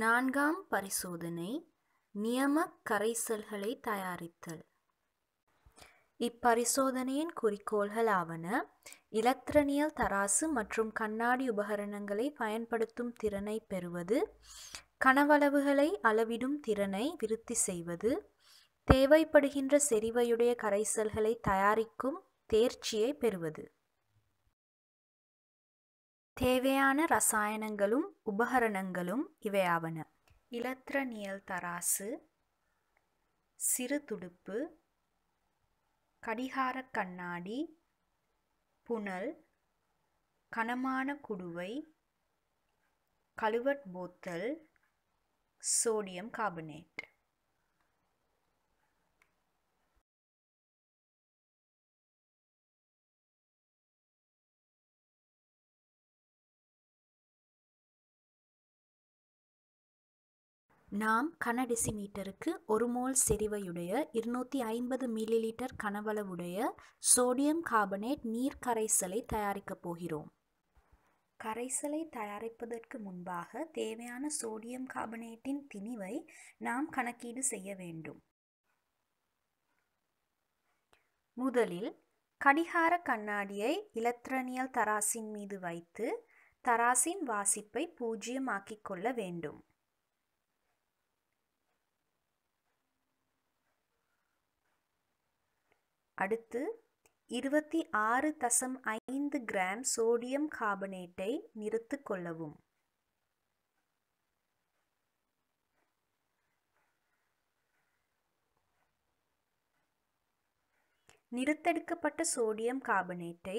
நான்காம் பரிசோதனை நியம கரைசல்களை தயாரித்தல் இப்பரிசோதனையின் குறிக்கோள்கள் ஆவன இலக்ட்ரனியல் தராசு மற்றும் கண்ணாடி உபகரணங்களை பயன்படுத்தும் திறனை பெறுவது கனவளவுகளை அளவிடும் திறனை விருத்தி செய்வது தேவைப்படுகின்ற செறிவையுடைய கரைசல்களை தயாரிக்கும் தேர்ச்சியை பெறுவது தேவையான ரசாயனங்களும் உபகரணங்களும் இவையாவன இலத்திரனியல் தராசு சிறு துடுப்பு கடிகார கண்ணாடி புனல் கனமான குடுவை கழுவட் போத்தல் சோடியம் கார்பனேட் நாம் கனடெசிமீட்டருக்கு ஒரு மோல் செறிவையுடைய இருநூற்றி ஐம்பது மில்லி லிட்டர் கனவளவுடைய சோடியம் கார்பனேட் நீர் கரைசலை தயாரிக்கப் போகிறோம் கரைசலை தயாரிப்பதற்கு முன்பாக தேவையான சோடியம் கார்பனேட்டின் திணிவை நாம் கணக்கீடு செய்ய வேண்டும் முதலில் கடிகார கண்ணாடியை இலத்திரனியல் தராசின் மீது வைத்து தராசின் வாசிப்பை பூஜ்ஜியமாக்கிக் கொள்ள வேண்டும் அடுத்து இருபத்தி ஆறு தசம் ஐந்து கிராம் சோடியம் கார்பனேட்டை நிறுத்து கொள்ளவும் நிறுத்தெடுக்கப்பட்ட சோடியம் கார்பனேட்டை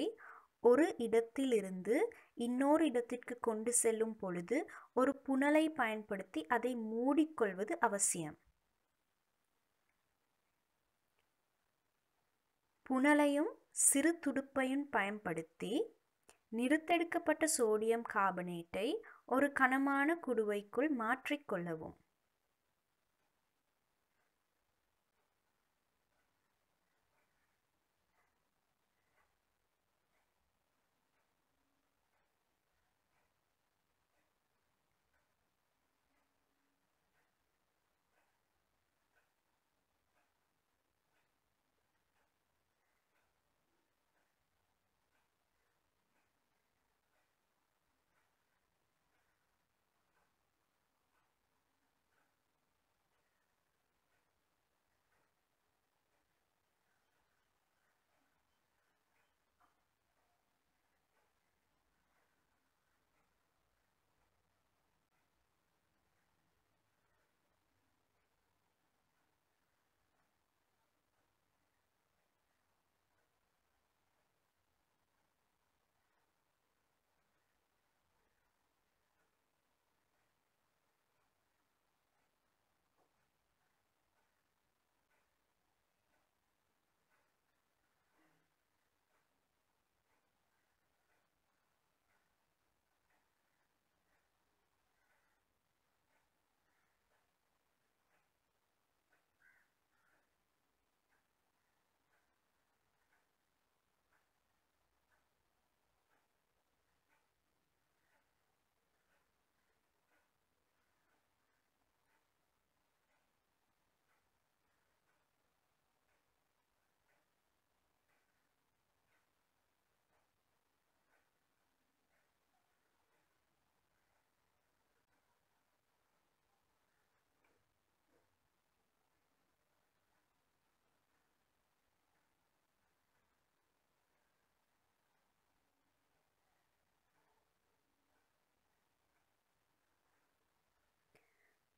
ஒரு இடத்திலிருந்து இன்னொரு இடத்திற்கு கொண்டு செல்லும் பொழுது ஒரு புனலை பயன்படுத்தி அதை மூடிக்கொள்வது அவசியம் புனலையும் சிறு துடுப்பையும் பயன்படுத்தி நிறுத்தெடுக்கப்பட்ட சோடியம் கார்பனேட்டை ஒரு கனமான குடுவைக்குள் மாற்றிக்கொள்ளவும்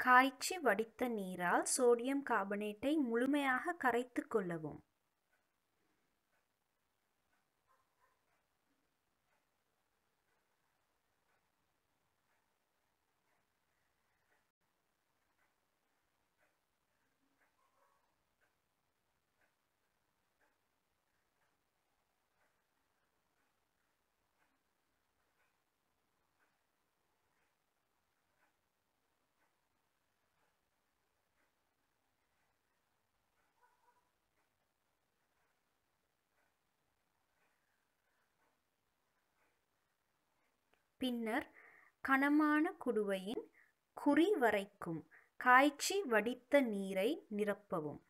காய்ச்சி வடித்த நீரால் சோடியம் கார்பனேட்டை முழுமையாக கரைத்து கொள்ளவும் பின்னர் கனமான குடுவையின் குறி வரைக்கும் காய்ச்சி வடித்த நீரை நிரப்பவும்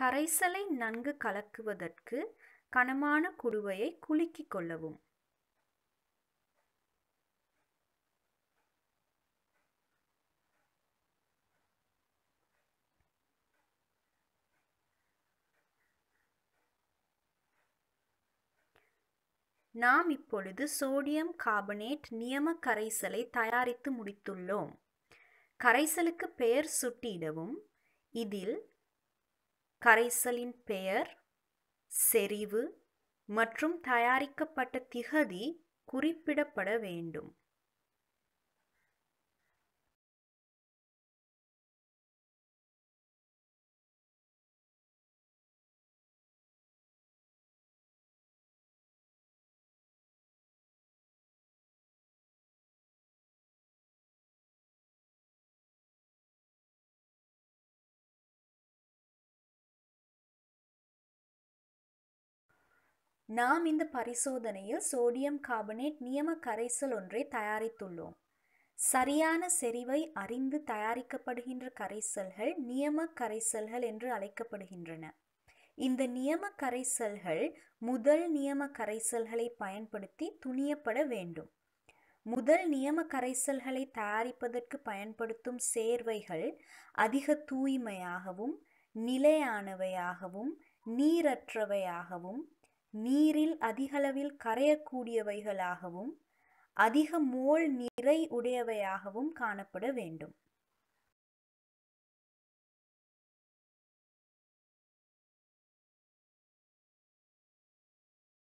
கரைசலை நன்கு கலக்குவதற்கு கனமான குடுவையை குலுக்கிக் கொள்ளவும் நாம் இப்பொழுது சோடியம் கார்பனேட் நியம கரைசலை தயாரித்து முடித்துள்ளோம் கரைசலுக்கு பெயர் சுட்டியிடவும் இதில் கரைசலின் பெயர் செறிவு மற்றும் தயாரிக்கப்பட்ட திகதி குறிப்பிடப்பட வேண்டும் நாம் இந்த பரிசோதனையில் சோடியம் கார்பனேட் நியம கரைசல் ஒன்றை தயாரித்துள்ளோம் சரியான செறிவை அறிந்து தயாரிக்கப்படுகின்ற கரைசல்கள் நியம கரைசல்கள் என்று அழைக்கப்படுகின்றன இந்த நியம கரைசல்கள் முதல் நியம கரைசல்களை பயன்படுத்தி துணியப்பட வேண்டும் முதல் நியம கரைசல்களை தயாரிப்பதற்கு பயன்படுத்தும் சேர்வைகள் அதிக தூய்மையாகவும் நிலையானவையாகவும் நீரற்றவையாகவும் நீரில் அதிகளவில் கரையக்கூடியவைகளாகவும் அதிக மோல் நிறை உடையவையாகவும் காணப்பட வேண்டும்